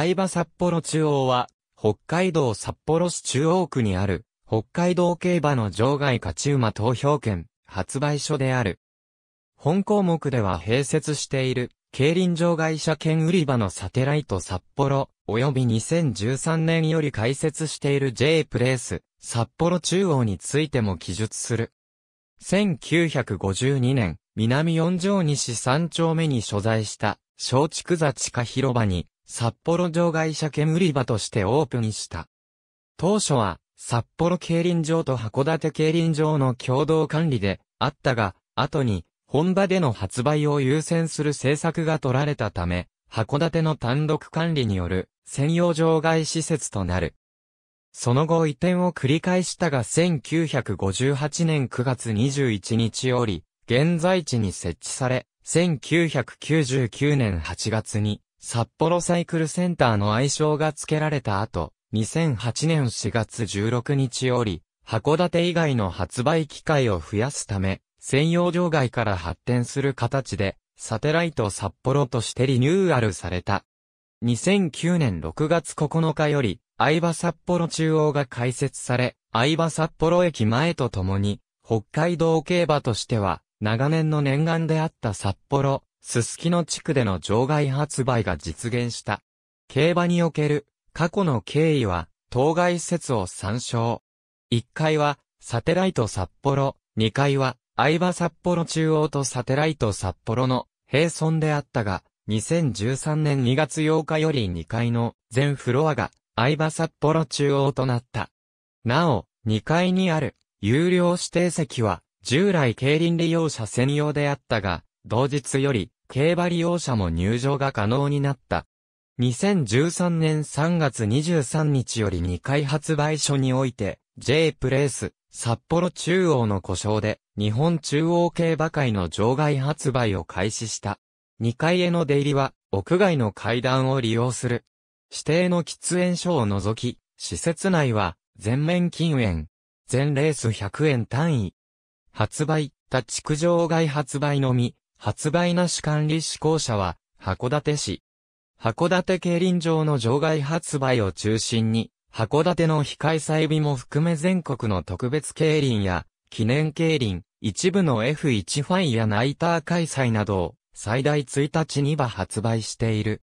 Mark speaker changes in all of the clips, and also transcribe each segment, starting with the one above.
Speaker 1: 相葉札幌中央は、北海道札幌市中央区にある、北海道競馬の場外勝ち馬投票券、発売所である。本項目では併設している、競輪場外車券売り場のサテライト札幌、及び2013年より開設している J プレイス、札幌中央についても記述する。1952年、南四条西三丁目に所在した、松竹座地下広場に、札幌場外車煙場としてオープンした。当初は、札幌競輪場と函館競輪場の共同管理であったが、後に、本場での発売を優先する政策が取られたため、函館の単独管理による専用場外施設となる。その後移転を繰り返したが1958年9月21日より、現在地に設置され、1999年8月に札幌サイクルセンターの愛称が付けられた後、2008年4月16日より、函館以外の発売機会を増やすため、専用場外から発展する形で、サテライト札幌としてリニューアルされた。2009年6月9日より、相葉札幌中央が開設され、相葉札幌駅前とともに、北海道競馬としては、長年の念願であった札幌、すすきの地区での場外発売が実現した。競馬における過去の経緯は、当該施設を参照。1階は、サテライト札幌、2階は、相場札幌中央とサテライト札幌の並存であったが、2013年2月8日より2階の全フロアが相場札幌中央となった。なお、2階にある有料指定席は従来競輪利用者専用であったが、同日より、競馬利用者も入場が可能になった。2013年3月23日より2回発売所において、J プレイス、札幌中央の故障で、日本中央競馬会の場外発売を開始した。2階への出入りは、屋外の階段を利用する。指定の喫煙所を除き、施設内は、全面禁煙。全レース100円単位。発売、他地区場外発売のみ、発売なし管理志向者は、函館市。函館競輪場の場外発売を中心に、函館の非開催日も含め全国の特別競輪や、記念競輪、一部の F1 ファンやナイター開催などを、最大1日には発売している。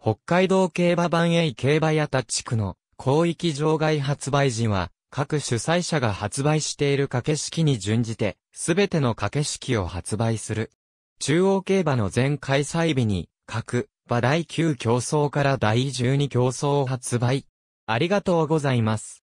Speaker 1: 北海道競馬版 A 競馬や他地区の広域場外発売時は、各主催者が発売している掛け式に準じて、すべての掛け式を発売する。中央競馬の全開催日に、各馬第9競争から第12競争を発売。ありがとうございます。